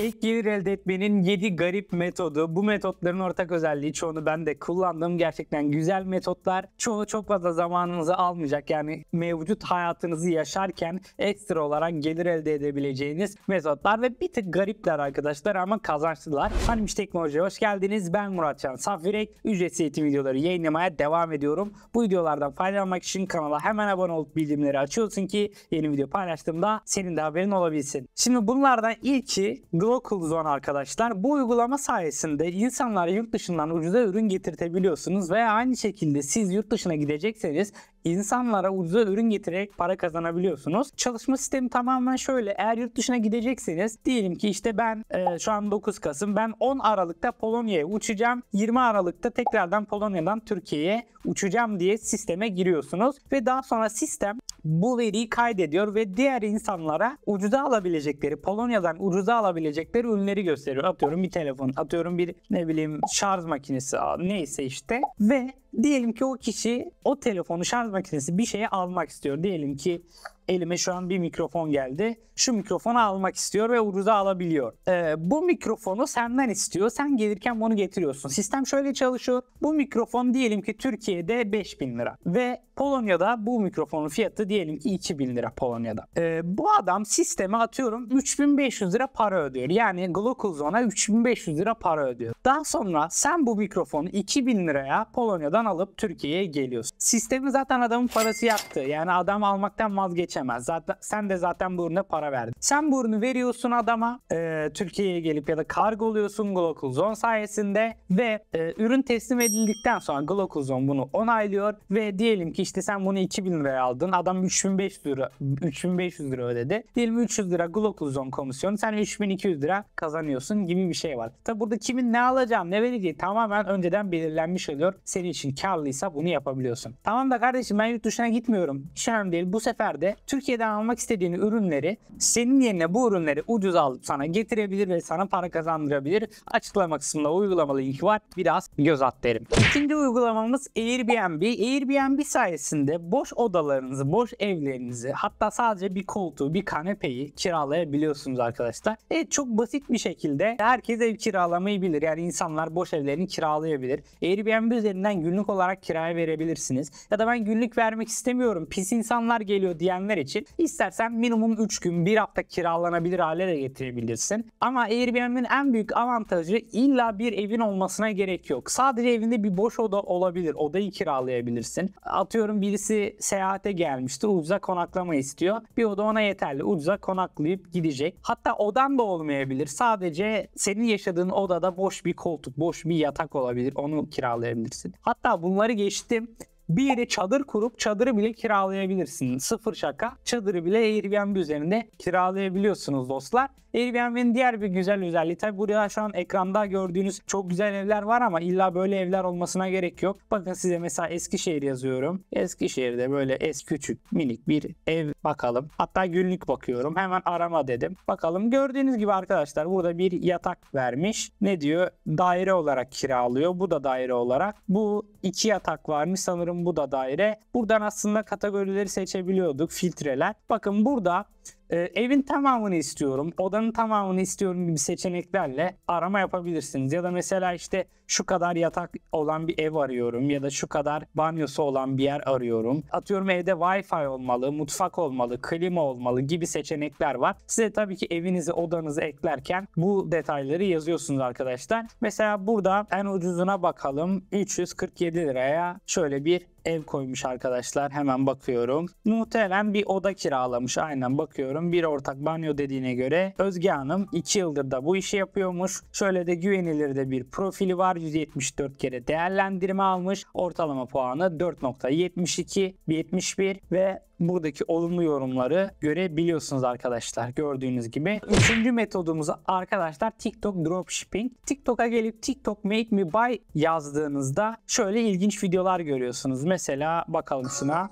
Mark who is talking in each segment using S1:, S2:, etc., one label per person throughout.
S1: Ek gelir elde etmenin 7 garip metodu. Bu metotların ortak özelliği çoğunu ben de kullandım. Gerçekten güzel metotlar. Çoğu çok fazla zamanınızı almayacak. Yani mevcut hayatınızı yaşarken ekstra olarak gelir elde edebileceğiniz metotlar ve bir tık garipler arkadaşlar ama kazançlılar. Hanimiş Teknoloji'ye hoş geldiniz. Ben Murat Can Safirek. Ücretsiz eğitim videoları yayınlamaya devam ediyorum. Bu videolardan faydalanmak için kanala hemen abone olup bildirimleri açıyorsun ki yeni video paylaştığımda senin de haberin olabilsin. Şimdi bunlardan ilki Google Local Zone arkadaşlar. Bu uygulama sayesinde insanlara yurt dışından ucuza ürün getirtebiliyorsunuz veya aynı şekilde siz yurt dışına gidecekseniz insanlara ucuza ürün getirerek para kazanabiliyorsunuz. Çalışma sistemi tamamen şöyle. Eğer yurt dışına gidecekseniz diyelim ki işte ben e, şu an 9 Kasım ben 10 Aralık'ta Polonya'ya uçacağım. 20 Aralık'ta tekrardan Polonya'dan Türkiye'ye uçacağım diye sisteme giriyorsunuz ve daha sonra sistem bu veriyi kaydediyor ve diğer insanlara ucuza alabilecekleri, Polonya'dan ucuza alabilecekleri ürünleri gösteriyor. Atıyorum bir telefon, atıyorum bir ne bileyim şarj makinesi, neyse işte. Ve Diyelim ki o kişi o telefonu şarj makinesi bir şeye almak istiyor. Diyelim ki elime şu an bir mikrofon geldi. Şu mikrofonu almak istiyor ve ucuza alabiliyor. Ee, bu mikrofonu senden istiyor. Sen gelirken bunu getiriyorsun. Sistem şöyle çalışıyor. Bu mikrofon diyelim ki Türkiye'de 5000 lira ve Polonya'da bu mikrofonun fiyatı diyelim ki 2000 lira Polonya'da. Ee, bu adam sisteme atıyorum 3500 lira para ödüyor. Yani Gloculzon'a 3500 lira para ödüyor. Daha sonra sen bu mikrofonu 2000 liraya Polonya'dan alıp Türkiye'ye geliyorsun. Sistemi zaten adamın parası yaptı. Yani adam almaktan vazgeçer geçemez. Zaten sen de zaten bu ürüne para verdin. Sen bu ürünü veriyorsun adama. E, Türkiye'ye gelip ya da kargo oluyorsun Global Zone sayesinde ve e, ürün teslim edildikten sonra Global Zone bunu onaylıyor ve diyelim ki işte sen bunu 2000 liraya aldın. Adam 3500 lira 3500 lira ödedi. Diyelim 300 lira Global Zone komisyonu. Sen 3200 lira kazanıyorsun gibi bir şey var. Tabi burada kimin ne alacağım ne vereceği tamamen önceden belirlenmiş oluyor. Senin için karlıysa bunu yapabiliyorsun. Tamam da kardeşim ben yurt dışına gitmiyorum. Hiç önemli değil. Bu sefer de Türkiye'den almak istediğin ürünleri senin yerine bu ürünleri ucuz alıp sana getirebilir ve sana para kazandırabilir. Açıklama kısmında uygulamalı link var. Biraz göz at derim. İkinci uygulamamız Airbnb. Airbnb sayesinde boş odalarınızı, boş evlerinizi hatta sadece bir koltuğu, bir kanepeyi kiralayabiliyorsunuz arkadaşlar. Evet çok basit bir şekilde herkes ev kiralamayı bilir. Yani insanlar boş evlerini kiralayabilir. Airbnb üzerinden günlük olarak kiraya verebilirsiniz. Ya da ben günlük vermek istemiyorum. Pis insanlar geliyor diyenler edenler için istersen minimum 3 gün 1 hafta kiralanabilir hale de getirebilirsin. Ama Airbnb'nin en büyük avantajı illa bir evin olmasına gerek yok. Sadece evinde bir boş oda olabilir. Odayı kiralayabilirsin. Atıyorum birisi seyahate gelmişti ucuza konaklama istiyor. Bir oda ona yeterli. Ucuza konaklayıp gidecek. Hatta odan da olmayabilir. Sadece senin yaşadığın odada boş bir koltuk, boş bir yatak olabilir. Onu kiralayabilirsin. Hatta bunları geçtim. Bir yere çadır kurup çadırı bile kiralayabilirsiniz. Sıfır şaka. Çadırı bile Airbnb üzerinde kiralayabiliyorsunuz dostlar. Airbnb'nin diğer bir güzel özelliği tabi burada şu an ekranda gördüğünüz çok güzel evler var ama illa böyle evler olmasına gerek yok. Bakın size mesela Eskişehir yazıyorum. Eskişehir'de böyle es küçük minik bir ev bakalım. Hatta günlük bakıyorum. Hemen arama dedim. Bakalım gördüğünüz gibi arkadaşlar burada bir yatak vermiş. Ne diyor? Daire olarak kiralıyor. Bu da daire olarak. Bu iki yatak varmış sanırım bu da daire. Buradan aslında kategorileri seçebiliyorduk filtreler. Bakın burada e, evin tamamını istiyorum, odanın tamamını istiyorum gibi seçeneklerle arama yapabilirsiniz. Ya da mesela işte şu kadar yatak olan bir ev arıyorum ya da şu kadar banyosu olan bir yer arıyorum. Atıyorum evde Wi-Fi olmalı, mutfak olmalı, klima olmalı gibi seçenekler var. Size tabii ki evinizi, odanızı eklerken bu detayları yazıyorsunuz arkadaşlar. Mesela burada en ucuzuna bakalım. 347 liraya şöyle bir ev koymuş arkadaşlar. Hemen bakıyorum. Muhtemelen bir oda kiralamış. Aynen bakıyorum. Bir ortak banyo dediğine göre Özge Hanım 2 yıldır da bu işi yapıyormuş. Şöyle de güvenilir de bir profili var. 174 kere değerlendirme almış. Ortalama puanı 4.72, 71 ve buradaki olumlu yorumları görebiliyorsunuz arkadaşlar gördüğünüz gibi. Üçüncü metodumuz arkadaşlar TikTok dropshipping. TikTok'a gelip TikTok make me buy yazdığınızda şöyle ilginç videolar görüyorsunuz. Mesela bakalım şuna.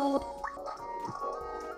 S1: Oh.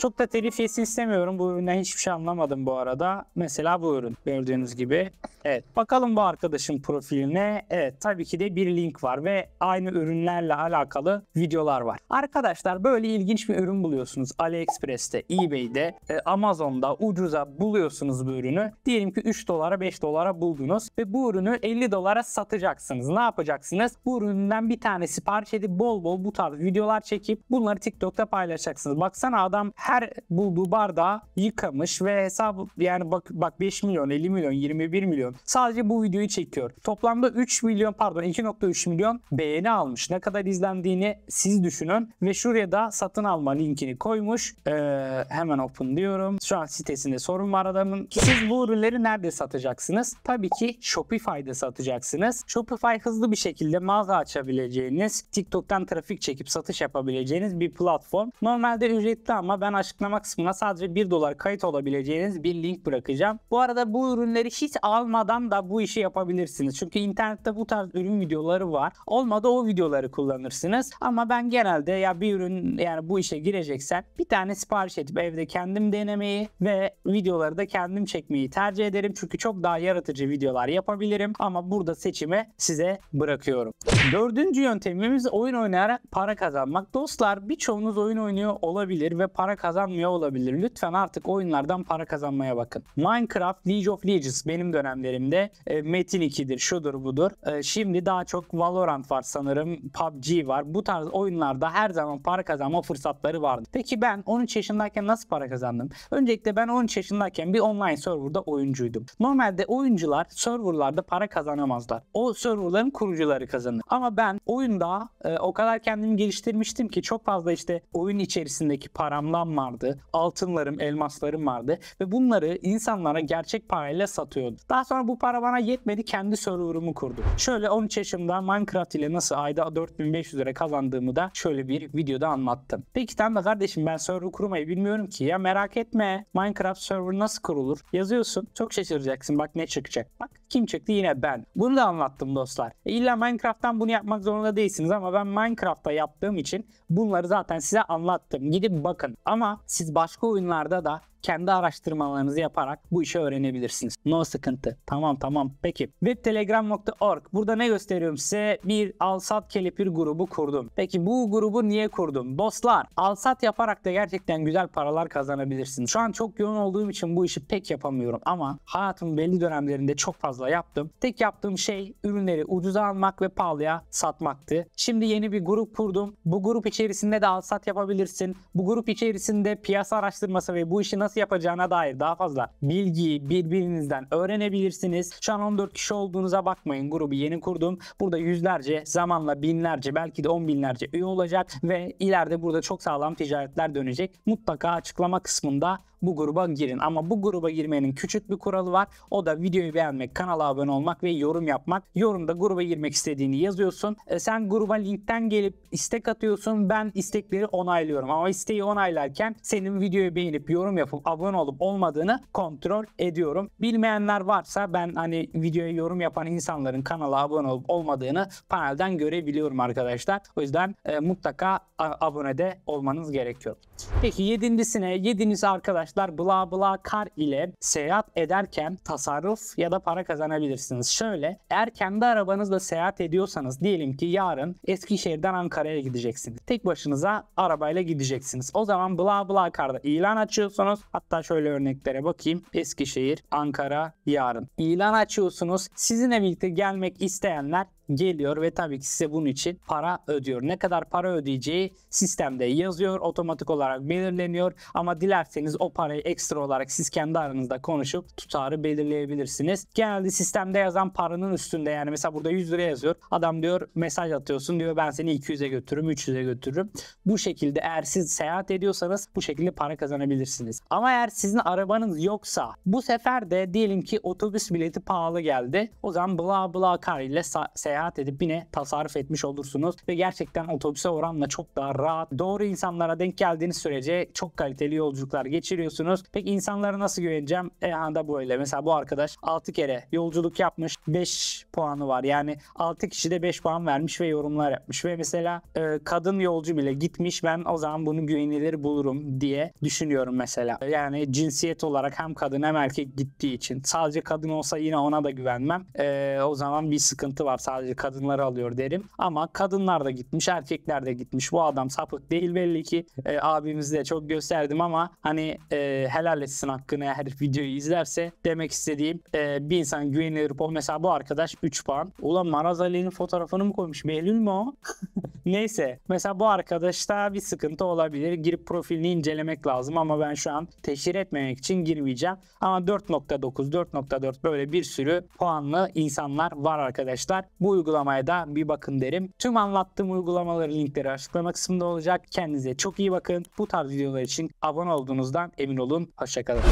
S1: Çok da telif yesin istemiyorum. Bu üründen hiçbir şey anlamadım bu arada. Mesela bu ürün gördüğünüz gibi. Evet bakalım bu arkadaşın profiline. Evet tabii ki de bir link var ve aynı ürünlerle alakalı videolar var. Arkadaşlar böyle ilginç bir ürün buluyorsunuz. AliExpress'te, eBay'de, e, Amazon'da ucuza buluyorsunuz bu ürünü. Diyelim ki 3 dolara 5 dolara buldunuz ve bu ürünü 50 dolara satacaksınız. Ne yapacaksınız? Bu üründen bir tane sipariş edip bol bol bu tarz videolar çekip bunları TikTok'ta paylaşacaksınız. Baksana adam her her bulduğu bardağı yıkamış ve hesap yani bak bak 5 milyon, 50 milyon, 21 milyon sadece bu videoyu çekiyor. Toplamda 3 milyon pardon 2.3 milyon beğeni almış. Ne kadar izlendiğini siz düşünün ve şuraya da satın alma linkini koymuş. Ee, hemen open diyorum. Şu an sitesinde sorun var adamın. Siz bu ürünleri nerede satacaksınız? Tabii ki Shopify'da satacaksınız. Shopify hızlı bir şekilde mağaza açabileceğiniz, TikTok'tan trafik çekip satış yapabileceğiniz bir platform. Normalde ücretli ama ben açıklama kısmına sadece 1 dolar kayıt olabileceğiniz bir link bırakacağım. Bu arada bu ürünleri hiç almadan da bu işi yapabilirsiniz. Çünkü internette bu tarz ürün videoları var. Olmadı o videoları kullanırsınız. Ama ben genelde ya bir ürün yani bu işe gireceksen bir tane sipariş edip evde kendim denemeyi ve videoları da kendim çekmeyi tercih ederim. Çünkü çok daha yaratıcı videolar yapabilirim. Ama burada seçimi size bırakıyorum. Dördüncü yöntemimiz oyun oynayarak para kazanmak. Dostlar birçoğunuz oyun oynuyor olabilir ve para kazanmak kazanmıyor olabilir. Lütfen artık oyunlardan para kazanmaya bakın. Minecraft, League of Legends benim dönemlerimde e, Metin 2'dir, şudur budur. E, şimdi daha çok Valorant var sanırım, PUBG var. Bu tarz oyunlarda her zaman para kazanma fırsatları vardı. Peki ben 13 yaşındayken nasıl para kazandım? Öncelikle ben 13 yaşındayken bir online serverda oyuncuydum. Normalde oyuncular serverlarda para kazanamazlar. O serverların kurucuları kazanır. Ama ben oyunda e, o kadar kendimi geliştirmiştim ki çok fazla işte oyun içerisindeki paramlanma vardı, altınlarım, elmaslarım vardı ve bunları insanlara gerçek parayla satıyordu. Daha sonra bu para bana yetmedi kendi server'ımı kurdum. Şöyle 13 yaşımda Minecraft ile nasıl ayda 4500 lira kazandığımı da şöyle bir videoda anlattım. Peki tam da kardeşim ben server kurmayı bilmiyorum ki ya merak etme Minecraft server nasıl kurulur? Yazıyorsun çok şaşıracaksın bak ne çıkacak. Bak kim çıktı? Yine ben. Bunu da anlattım dostlar. E illa Minecraft'tan bunu yapmak zorunda değilsiniz ama ben Minecraft'ta yaptığım için bunları zaten size anlattım. Gidip bakın. Ama siz başka oyunlarda da kendi araştırmalarınızı yaparak bu işi öğrenebilirsiniz. No sıkıntı. Tamam tamam peki. Webtelegram.org burada ne gösteriyorum size? Bir alsat kelepir grubu kurdum. Peki bu grubu niye kurdum? Dostlar alsat yaparak da gerçekten güzel paralar kazanabilirsiniz. Şu an çok yoğun olduğum için bu işi pek yapamıyorum ama hayatımın belli dönemlerinde çok fazla yaptım. Tek yaptığım şey ürünleri ucuza almak ve pahalıya satmaktı. Şimdi yeni bir grup kurdum. Bu grup içerisinde de alsat yapabilirsin. Bu grup içerisinde piyasa araştırması ve bu işi nasıl nasıl yapacağına dair daha fazla bilgiyi birbirinizden öğrenebilirsiniz. Şu an 14 kişi olduğunuza bakmayın. Grubu yeni kurdum. Burada yüzlerce, zamanla binlerce, belki de on binlerce üye olacak ve ileride burada çok sağlam ticaretler dönecek. Mutlaka açıklama kısmında bu gruba girin. Ama bu gruba girmenin küçük bir kuralı var. O da videoyu beğenmek, kanala abone olmak ve yorum yapmak. Yorumda gruba girmek istediğini yazıyorsun. E, sen gruba linkten gelip istek atıyorsun. Ben istekleri onaylıyorum. Ama isteği onaylarken senin videoyu beğenip yorum yapıp abone olup olmadığını kontrol ediyorum. Bilmeyenler varsa ben hani videoya yorum yapan insanların kanala abone olup olmadığını panelden görebiliyorum arkadaşlar. O yüzden e, mutlaka abone de olmanız gerekiyor. Peki yedincisine, yediniz arkadaşlar arkadaşlar bla bla kar ile seyahat ederken tasarruf ya da para kazanabilirsiniz. Şöyle eğer kendi arabanızla seyahat ediyorsanız diyelim ki yarın Eskişehir'den Ankara'ya gideceksiniz. Tek başınıza arabayla gideceksiniz. O zaman bla bla karda ilan açıyorsunuz. Hatta şöyle örneklere bakayım. Eskişehir, Ankara yarın. İlan açıyorsunuz. Sizinle birlikte gelmek isteyenler geliyor ve tabii ki size bunun için para ödüyor. Ne kadar para ödeyeceği sistemde yazıyor. Otomatik olarak belirleniyor. Ama dilerseniz o parayı ekstra olarak siz kendi aranızda konuşup tutarı belirleyebilirsiniz. Genelde sistemde yazan paranın üstünde yani mesela burada 100 lira yazıyor. Adam diyor mesaj atıyorsun diyor ben seni 200'e götürürüm 300'e götürürüm. Bu şekilde eğer siz seyahat ediyorsanız bu şekilde para kazanabilirsiniz. Ama eğer sizin arabanız yoksa bu sefer de diyelim ki otobüs bileti pahalı geldi. O zaman bla bla kar ile seyahat edip yine tasarruf etmiş olursunuz ve gerçekten otobüse oranla çok daha rahat doğru insanlara denk geldiğiniz sürece çok kaliteli yolculuklar geçiriyorsunuz güveniyorsunuz. Peki insanlara nasıl güveneceğim? E-Handa böyle. Mesela bu arkadaş 6 kere yolculuk yapmış. 5 puanı var. Yani 6 kişi de 5 puan vermiş ve yorumlar yapmış. Ve mesela e, kadın yolcu bile gitmiş. Ben o zaman bunu güvenilir bulurum diye düşünüyorum mesela. Yani cinsiyet olarak hem kadın hem erkek gittiği için. Sadece kadın olsa yine ona da güvenmem. E, o zaman bir sıkıntı var. Sadece kadınları alıyor derim. Ama kadınlar da gitmiş, erkekler de gitmiş. Bu adam sapık değil belli ki. E, abimizi de çok gösterdim ama hani e, e, helal etsin hakkını her videoyu izlerse demek istediğim e, bir insan güvenilir. Mesela bu arkadaş 3 puan. Ulan Maraz Ali'nin fotoğrafını mı koymuş? Behlül mü o? Neyse mesela bu arkadaşta bir sıkıntı olabilir. Girip profilini incelemek lazım ama ben şu an teşhir etmemek için girmeyeceğim. Ama 4.9, 4.4 böyle bir sürü puanlı insanlar var arkadaşlar. Bu uygulamaya da bir bakın derim. Tüm anlattığım uygulamaların linkleri açıklama kısmında olacak. Kendinize çok iyi bakın. Bu tarz videolar için abone olduğunuzdan emin olun. Hoşçakalın.